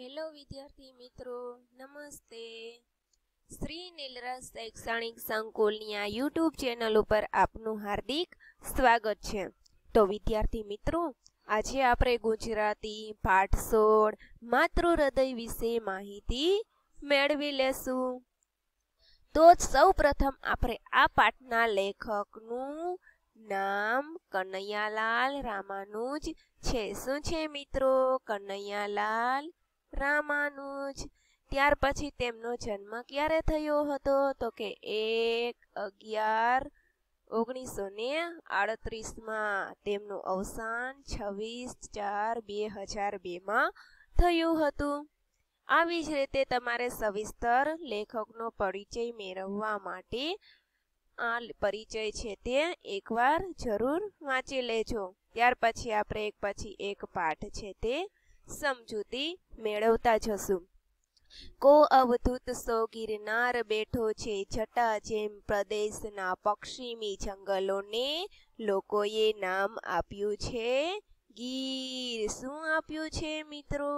hello વિદ્યાર્થી મિત્રો નમસ્તે શ્રી નીલરસ શૈક્ષણિક સંકુલની આ યુટ્યુબ ચેનલ ઉપર આપનું હાર્દિક સ્વાગત છે તો વિદ્યાર્થી મિત્રો આજે આપણે ગુજરાતી પાઠ સોળ માતૃ વિશે માહિતી મેળવી લેશું તો સૌ પ્રથમ આપણે આ પાઠના લેખકનું નામ કનૈયાલાલ રામાનુજ છે શું છે મિત્રો કનૈયાલાલ રામાનુજ ત્યાર પછી તેમનો જન્મ ક્યારે થયો હતો તો કે એક અગિયાર ઓગણીસો ને આડત્રીસમાં તેમનું અવસાન છવ્વીસ ચાર બે હજાર બેમાં થયું હતું આવી જ રીતે તમારે સવિસ્તર લેખકનો પરિચય મેળવવા માટે આ પરિચય છે તે એકવાર જરૂર વાંચી લેજો ત્યાર પછી આપણે એક પછી એક પાઠ છે તે સમજૂતી મેળવતા જશું કો અવધૂત સો ગિરનાર બેઠો છે જટા જેમ પ્રદેશના પશ્ચિમી જંગલોને લોકોએ નામ આપ્યું છે ગીર શું આપ્યું છે મિત્રો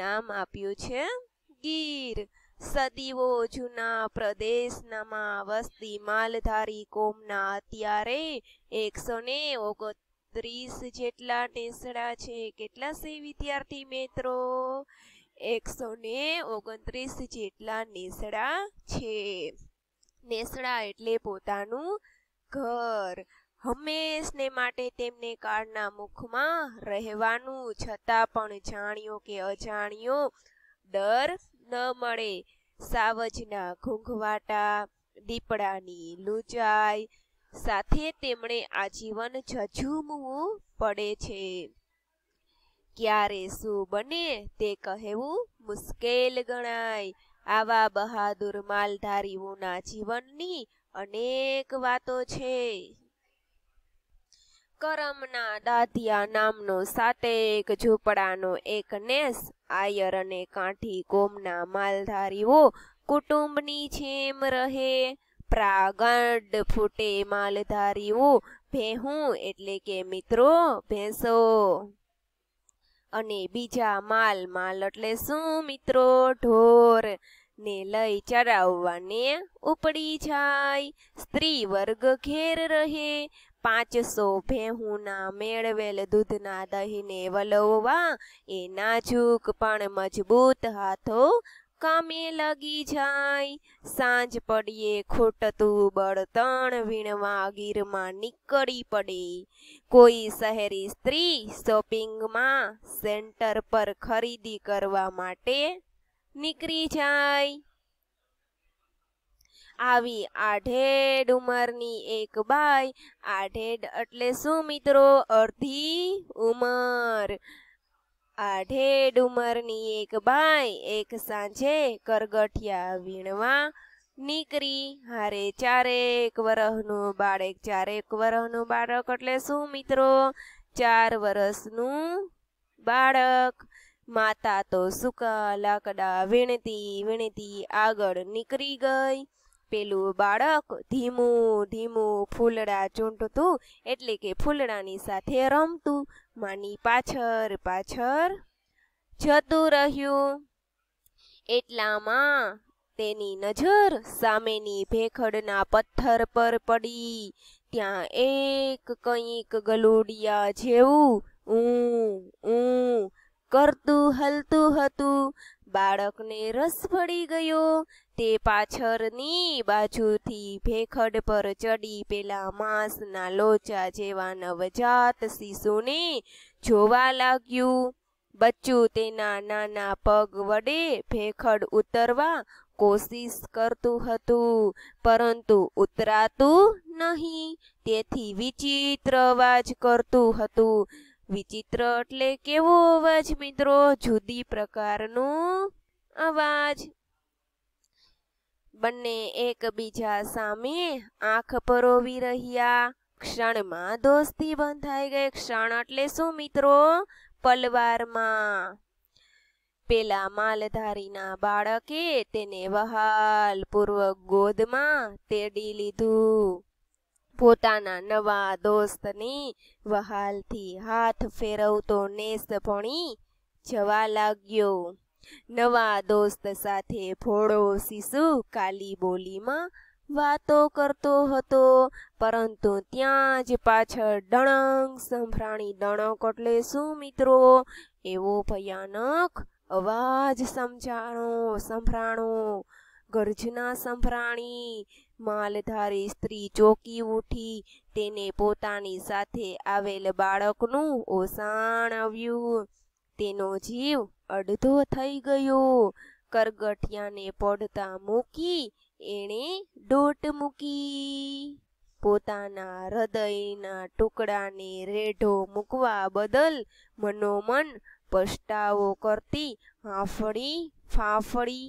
નામ આપ્યું છે ગીર સદીઓ જૂના પ્રદેશનામાં વસતી માલધારી કોમના અત્યારે એકસો ને ઓગણ ત્રીસ જેટલા ટેસડા છે કેટલા છે વિદ્યાર્થી મિત્રો એકસો ને ઓગણત્રીસ જેટલા નેસડા છે નેસડા એટલે પોતાનું ઘર હંમેશને માટે તેમને કાળના મુખમાં રહેવાનું છતાં પણ જાણ્યો કે અજાણ્યો ડર ન મળે સાવજના ઘૂંઘવાટા દીપડાની લૂંચાઈ સાથે તેમણે આજીવન ઝઝૂમવું પડે છે ક્યારે શું બને તે કહેવું મુશ્કેલ ગણાય આવા બહાદુર માલધારીઓના જીવનની અનેક વાતો છે કરમના દાધિયા નામનો સાતેક ઝૂંપડાનો એક નેસ આયર અને કાંઠી કોમના માલધારીઓ કુટુંબની જેમ રહે પ્રાગંડ ફૂટે માલધારીઓ ભેહું એટલે કે મિત્રો ભેંસો અને બીજા માલ માલ એટલે શું મિત્રો ઢોર ને લઈ ચરાવવાને ઉપડી જાય સ્ત્રી વર્ગ ઘેર રહે પાંચસો ભેહુના મેળવેલ દૂધના દહીંને વલવવા એ નાજુક પણ મજબૂત હાથો કામે લગી જાય સાંજ પડીએ ખોટતું બળતણ વીણવા ગીરમાં નીકળી પડે કોઈ શહેરી સ્ત્રી શોપિંગમાં સેન્ટર પર ખરીદી કરવા માટે નીકળી જાય આવી આઢેડ ઉંમરની એક બાય આઢેડ એટલે શું મિત્રો અડધી ઉંમર આઢે ડુમરની એક બાઈ એક સાંજે કરગઠિયા વીણવા નીકળી હારે ચારેક વરહનું બાળક ચારેક વરહનું બાળક એટલે શું મિત્રો ચાર વરસનું બાળક માતા તો સૂકા લાકડા વીણતી વીણતી આગળ નીકળી ગઈ પેલું બાળક ધીમું ધીમું ફૂલડા ચૂંટતું એટલે કે ફૂલડાની સાથે રમતું માની પાછળ પાછળ જતું રહ્યું એટલામાં તેની નજર સામેની ભેખડના પથ્થર પર પડી ત્યાં એક કંઈક ગલુડિયા જેવું ઊ ઊ કરતું હલતું હતું બાળકને રસ પડી ગયો તે પાછળની બાજુથી ભેખડ પર ચડી પેલા માંસના લોચા જેવા નવજાત શિશુને જોવા લાગ્યું બચ્ચું તેના નાના પગ વડે ભેખડ ઉતરવા કોશિશ કરતું હતું પરંતુ ઉતરાતું નહીં તેથી વિચિત્ર અવાજ કરતું હતું વિચિત્ર એટલે કેવો અવાજ મિત્રો જુદી પ્રકારનો અવાજ બંને એકબીજા સામે આંખ પરોવી રહ્યા ક્ષણમાં દોસ્તી બંધાઈ ગઈ ક્ષણ એટલે શું મિત્રો પલવારમાં પેલા માલધારીના બાળકે તેને વહાલ પૂર્વક ગોદમાં તેડી લીધું પોતાના નવા દોસ્તની વહાલથી હાથ ફેરવતો નેસ્ત ભણી જવા લાગ્યો નવા દોસ્ત સાથે ભોળો શિશુ કાલી બોલીમાં વાતો કરતો હતો પરંતુ ત્યાં જ પાછળ ડણંગ સંભળાણી ડણક એટલે શું મિત્રો એવો ભયાનક અવાજ સમજાણો સંભળાણો ગર્જના સંભળાણી માલધારી સ્ત્રી ચોકી ઉઠી તેને પોતાની સાથે આવેલ બાળકનું ઓસાણ આવ્યું તેનો જીવ અડધો થઈ ગયો કરગઠિયાને પડતા મૂકી એણે ડોટ મૂકી પોતાના હૃદયના ટુકડાને રેઢો મૂકવા બદલ મનોમન પસ્તાવો કરતી હાંફળી ફાફળી